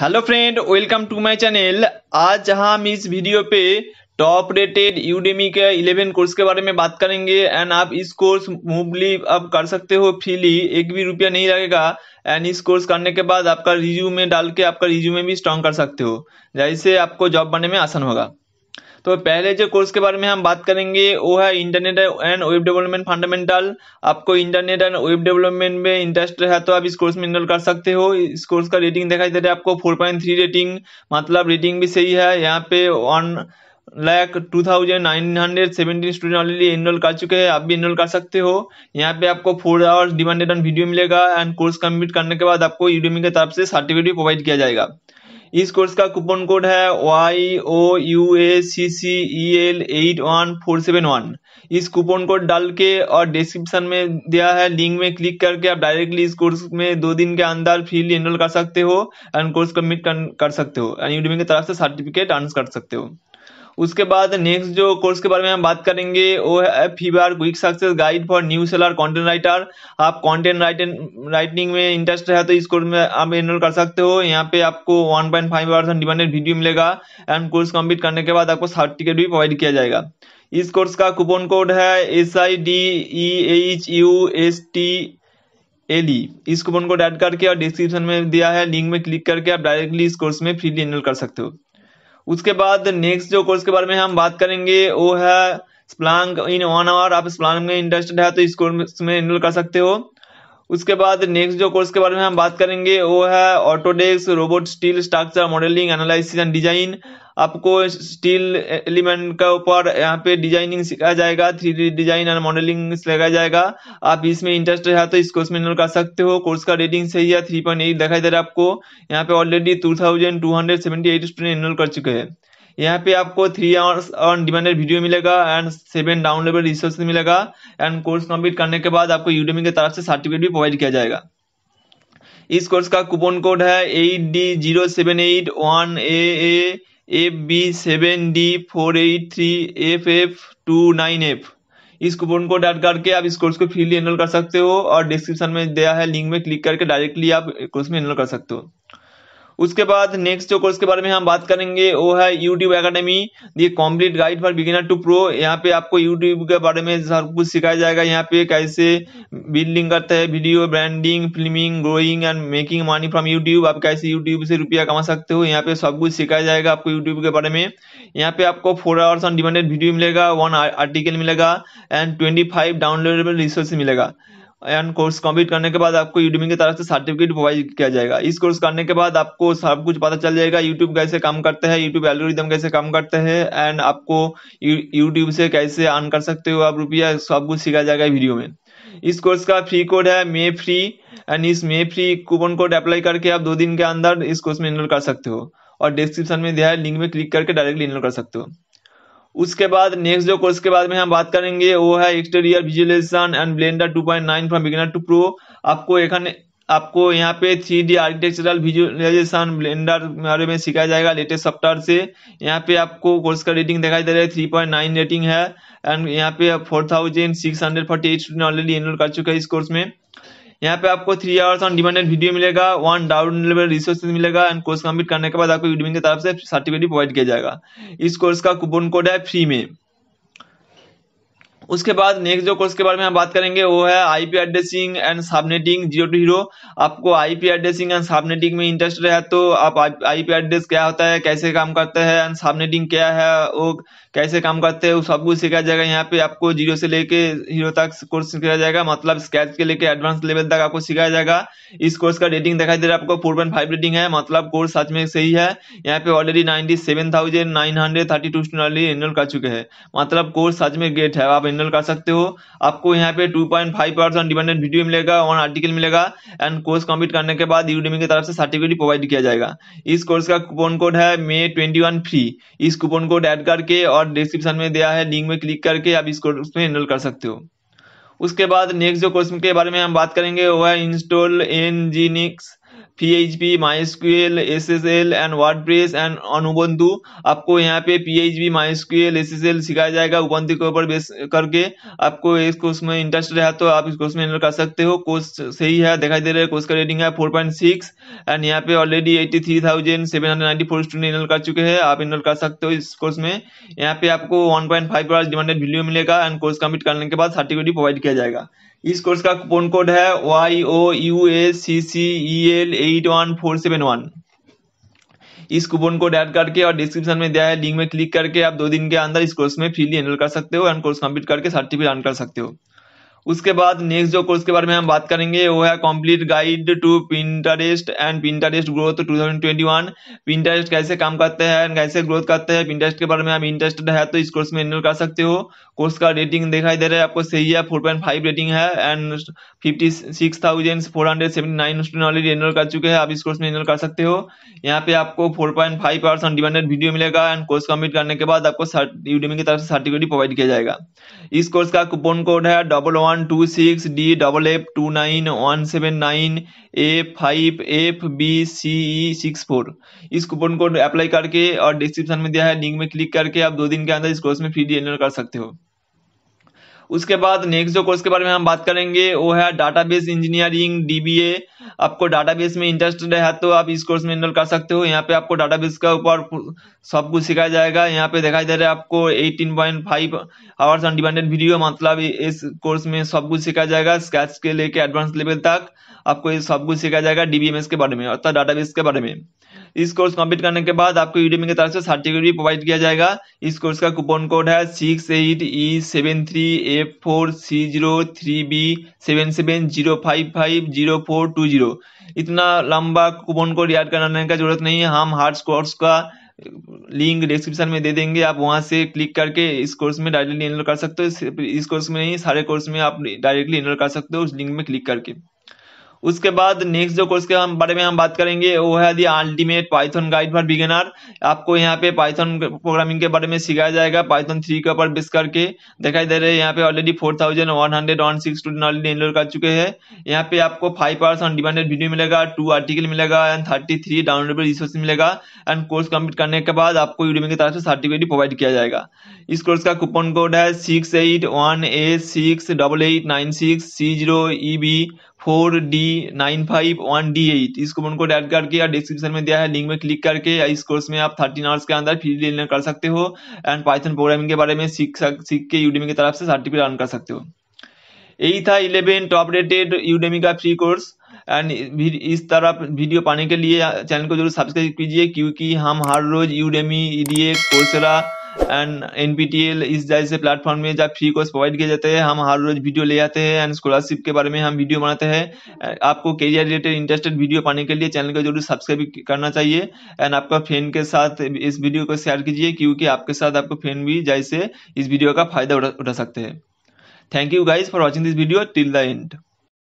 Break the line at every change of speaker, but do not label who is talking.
hello friend welcome to my channel आज हम इस वीडियो पे टॉप रेटेड यूडेमी के इलेवन कोर्स के बारे में बात करेंगे एंड आप इस कोर्स मूवली आप कर सकते हो फ्रीली एक भी रुपया नहीं लगेगा एंड इस कोर्स करने के बाद आपका रिज्यूमे डाल के आपका रिज्यूमे भी स्ट्रॉन्ग कर सकते हो जैसे आपको जॉब बनने में आसान होगा तो पहले जो कोर्स के बारे में हम बात करेंगे वो है internet and web development fundamental आपको इंटरनेट एंड वेब डेवलपमेंट में इंटरेस्ट है तो आप इस कोर्स में इनरोल कर सकते हो इस कोर्स का रेटिंग दिखाई दे रहा है आपको फोर पॉइंट थ्री रेटिंग मतलब रेटिंग भी सही है यहाँ पे one lakh two thousand nine hundred seventeen student already enroll कर चुके हैं आप भी इनरोल कर सकते हो यहाँ पे आपको four hours demanded on video मिलेगा एंड कोर्स कंप्लीट करने के बाद आपको यूडीमी की तरफ से सर्टिफिकेट भी प्रोवाइड किया जाएगा इस कोर्स का कूपन कोड है Y O U A C C E L eight one four seven one इस कूपन कोड डाल के और डिस्क्रिप्शन में दिया है लिंक में क्लिक करके आप डायरेक्टली इस कोर्स में दो दिन के अंदर फ्रीली एनरोल कर सकते हो एंड कोर्स कमिट कर, कर सकते हो एंड यूडीमी की तरफ से सर्टिफिकेट अर्न कर सकते हो उसके बाद नेक्स्ट जो कोर्स के बारे में हम बात करेंगे वो है Fiverr quick success guide for new seller content writer आप कंटेंट राइटिंग राइटिंग में इंटरेस्ट है तो इस कोर्स में आप एनरोल कर सकते हो यहाँ पे आपको one point five percent demanded video मिलेगा एंड कोर्स कंप्लीट करने के बाद आपको सर्टिफिकेट भी प्रोवाइड किया जाएगा इस कोर्स का कूपन कोड है S I D E H U S T L E इस कूपन कोड ऐड करके और डिस्क्रिप्शन में दिया है लिंक में क्लिक करके आप डायरेक्टली इस कोर्स में फ्रीली एनरोल कर सकते हो उसके बाद नेक्स्ट जो कोर्स के बारे में हम बात करेंगे वो है स्प्लांग इन वन आवर आप स्प्लांग में इंटरेस्टेड है तो इस कोर्स में इनरोल कर सकते हो उसके बाद नेक्स्ट जो कोर्स के बारे में हम बात करेंगे वो है ऑटोडेक्स robot steel structure modelling analysis and design आपको स्टील एलिमेंट का ऊपर यहाँ पे डिजाइनिंग सिखाया जाएगा थ्री डिजाइन एंड मॉडलिंग सिखाया जाएगा आप इसमें इंटरेस्ट है तो इस कोर्स में कर सकते हो कोर्स का रेटिंग सही है थ्री पॉइंट एट दिखाई दे रहा है आपको यहाँ पे already two thousand two hundred seventy eight student enrol कर चुके हैं यहाँ पे आपको three hours on demanded video मिलेगा एंड सेवन डाउनलोडेबल रिसोर्स मिलेगा एंड कोर्स कंप्लीट करने के बाद आपको यूडेमी की तरफ से सर्टिफिकेट भी प्रोवाइड किया जाएगा इस कोर्स का कूपन कोड है eight D zero seven eight one A A F B seven D four eight three F F two nine F इस कूपन कोड ऐड करके आप इस कोर्स को फ्रीली एनरोल कर सकते हो और डिस्क्रिप्शन में दिया है लिंक में क्लिक करके डायरेक्टली आप कोर्स में एनरोल कर सकते हो उसके बाद नेक्स्ट जो कोर्स के बारे में हम बात करेंगे वो है यूट्यूब अकेडमी ये complete guide for beginner to pro यहाँ पे आपको यूट्यूब के बारे में सब कुछ सिखाया जाएगा यहाँ पे कैसे बिल्डिंग करते हैं video branding filming growing and making money from YouTube आप कैसे यूट्यूब से रुपया कमा सकते हो यहाँ पे सब कुछ सिखाया जाएगा आपको यूट्यूब के बारे में यहाँ पे आपको four hours on demanded video मिलेगा वन आर्टिकल मिलेगा and twenty five downloadable resource मिलेगा एन कोर्स कंप्लीट करने के बाद आपको यूडीमी की तरफ से सर्टिफिकेट प्रोवाइड किया जाएगा इस कोर्स करने के बाद आपको सब कुछ पता चल जाएगा यूट्यूब कैसे काम करते हैं यूट्यूब एल्गोरिदम कैसे काम करते हैं एंड आपको यूट्यूब से कैसे अर्न कर सकते हो आप रुपया सब कुछ सीखा जाएगा वीडियो में इस कोर्स का फ्री कोड है मे फ्री एंड इस मे फ्री कूपन कोड अप्लाई करके आप दो दिन के अंदर इस कोर्स में इनरोल कर सकते हो और डिस्क्रिप्शन में दिया है लिंक में क्लिक करके डायरेक्टली इनरोल कर सकते हो उसके बाद नेक्स्ट जो कोर्स के बाद में हम बात करेंगे वो है exterior visualisation and Blender 2.9 from beginner to pro आपको এখানে आपको यहाँ पे three D architectural visualisation Blender बारे में सिखाया जाएगा लेटेस्ट सॉफ्टवेयर से यहाँ पे आपको कोर्स का रेटिंग दिखाई दे रहा है थ्री पॉइंट नाइन रेटिंग है एंड यहाँ पे four thousand six hundred forty eight student already enrol कर चुके हैं इस कोर्स में यहाँ पे आपको three hours on demanded video मिलेगा वन डाउन रिसोर्सेज मिलेगा एंड कोर्स कंप्लीट करने के बाद आपको यूडीमी की तरफ से सर्टिफिकेट प्रोवाइड किया जाएगा इस कोर्स का कूपन कोड है फ्री में उसके बाद नेक्स्ट जो कोर्स के बारे में हम बात करेंगे वो है IP addressing and subnetting zero to hero आपको आईपी एड्रेसिंग एंड सबनेटिंग में इंटरेस्ट है तो आप आईपी एड्रेस क्या होता है कैसे काम करता है एंड सबनेटिंग क्या है वो कैसे काम करते हैं वो सब कुछ सिखाया जाएगा यहाँ पे आपको जीरो से लेके हीरो तक कोर्स सिखाया जाएगा मतलब स्केच के लेके एडवांस लेवल तक आपको सिखाया जाएगा इस कोर्स का रेटिंग दिखाई दे रहा है आपको फोर पॉइंट फाइव रेटिंग है मतलब कोर्स सच में सही है यहाँ पे already ninety seven thousand nine hundred thirty two student enrol कर चुके हैं मतलब कोर्स सच में ग्रेट है आप जनरल कर सकते हो आपको यहाँ पे 2.5 परसेंट डिपेंडेंट वीडियो मिलेगा वन आर्टिकल मिलेगा एंड कोर्स कंप्लीट करने के बाद यूडेमी की तरफ से सर्टिफिकेट प्रोवाइड किया जाएगा इस कोर्स का कूपन कोड है मे ट्वेंटी वन फ्री इस कूपन कोड ऐड करके और डिस्क्रिप्शन में दिया है लिंक में क्लिक करके आप इस कोर्स में एनरोल कर सकते हो उसके बाद नेक्स्ट जो कोर्स के बारे में हम बात करेंगे वो है install nginx P mysql S and and and and ubuntu आपको यहाँ पे पी एच बी सिखाया जाएगा ubuntu के ऊपर बेस करके आपको इस कोर्स में इंटरेस्ट रहा तो आप इस कोर्स में एंटर कर सकते हो कोर्स सही है दिखाई दे रहा है कोर्स का रेटिंग है फोर पॉइंट सिक्स एंड यहाँ पे already eighty three thousand seven hundred ninety four student enrol कर चुके हैं आप एनरोल कर सकते हो इस कोर्स में यहाँ पे आपको one point five demanded video मिलेगा एंड कोर्स कम्प्लीट करने के बाद सर्टिफिकेट प्रोवाइड किया जाएगा इस कोर्स का कूपन कोड है Y O U A C C E L eight one four seven one इस कूपन कोड ऐड करके और डिस्क्रिप्शन में दिया है लिंक में क्लिक करके आप दो दिन के अंदर इस कोर्स में फ्रीली एनरोल कर सकते हो एंड कोर्स कंप्लीट करके सर्टिफिकेट अर्न कर सकते हो उसके बाद नेक्स्ट जो कोर्स के बारे में हम बात करेंगे वो है complete guide to Pinterest and Pinterest growth 2021 Pinterest कैसे काम करते हैं कैसे ग्रोथ करते हैं पिंटरेस्ट के बारे में हम इंटरेस्टेड है तो इस कोर्स में एनरोल कर सकते हो कोर्स का रेटिंग दिखाई दे रहा है आपको सही है फोर पॉइंट फाइव रेटिंग है and fifty six thousand four hundred seventy nine student already enrol कर चुके हैं आप इस कोर्स में एनरोल कर सकते हो यहाँ पे आपको four point five hours demanded video मिलेगा एंड कोर्स कम्प्लीट करने के बाद आपको यूडीमी की तरफ से सर्टिफिकेट प्रोवाइड किया जाएगा इस कोर्स का कूपन कोड है double one one two six D double F two nine one seven nine A five F B C six four इस कूपन कोड अप्लाई करके और डिस्क्रिप्शन में दिया है लिंक में क्लिक करके आप दो दिन के अंदर इस कोर्स में फ्री डी कर सकते हो उसके बाद नेक्स्ट जो कोर्स के बारे में हम बात करेंगे वो है डाटाबेस इंजीनियरिंग डीबीए आपको डाटाबेस में इंटरेस्टेड है तो आप इस कोर्स में एनरोल कर सकते हो यहाँ पे आपको डाटाबेस का ऊपर सब कुछ सिखाया जाएगा यहाँ पे दिखाई दे रहा है आपको 18.5 point five hours independent video मतलब इस कोर्स में सब कुछ सिखाया जाएगा स्केच के लेके एडवांस लेवल तक आपको ये सब कुछ सिखाया जाएगा डीबीएमएस के बारे में अर्थात डाटाबेस के बारे में इस कोर्स कंप्लीट करने के बाद आपको यूडीमी की तरफ से सर्टिफिकेट भी प्रोवाइड किया जाएगा इस कोर्स का कूपन कोड है six eight E seven three F four C zero three B seven seven zero five five zero four two zero इतना लंबा कूपन कोड याद कराने का जरूरत नहीं है हम हार्ड कोर्स का लिंक डिस्क्रिप्शन में दे देंगे आप वहां से क्लिक करके इस कोर्स में डायरेक्टली एनरोल कर सकते हो इस कोर्स में नहीं सारे कोर्स में आप डायरेक्टली एनरोल कर सकते हो उस लिंक में क्लिक करके उसके बाद नेक्स्ट जो कोर्स के हम बारे में हम बात करेंगे वो है the ultimate Python guide for beginner आपको यहाँ पे पाइथन प्रोग्रामिंग के बारे में सिखाया जाएगा पाइथन थ्री के ऊपर बेस करके दिखाई दे रहे हैं यहाँ पे already four thousand one hundred one six student already enrol कर चुके हैं यहाँ पे आपको five hours on demanded video मिलेगा टू आर्टिकल मिलेगा and thirty three downloadable resource मिलेगा एंड कोर्स कम्प्लीट करने के बाद आपको यूडीमी की तरफ से सर्टिफिकेट प्रोवाइड किया जाएगा इस कोर्स का कूपन कोड है six eight one A six double eight nine six C zero E B four D इस कूपन ऐड करके या डिस्क्रिप्शन में दिया है लिंक में क्लिक करके या इस कोर्स में आप आवर्स के अंदर फ्री लर्न कर सकते हो एंड पाइथन प्रोग्रामिंग के बारे में सीख सीख के यूडीमी की तरफ से सर्टिफिकेट अर्न कर सकते हो यही था टॉप रेटेड का फ्री कोर्स एंड इस तरह वीडियो पाने के लिए चैनल को जरूर सब्सक्राइब कीजिए क्योंकि हम हर रोज Udemy Coursera and N T L इस जैसे प्लेटफॉर्म में जहाँ फ्री कोर्स प्रोवाइड किया जाता है हम हर रोज वीडियो ले आते हैं एंड स्कॉलरशिप के बारे में हम वीडियो बनाते हैं uh, आपको करियर रिलेटेड इंटरेस्टेड वीडियो पाने के लिए चैनल को जरूर सब्सक्राइब करना चाहिए एंड आपका फ्रेंड के साथ इस वीडियो को शेयर कीजिए क्योंकि आपके साथ आपको फ्रेंड भी जैसे इस वीडियो का फायदा उठा उठा सकते हैं thank you guys for watching this video till the and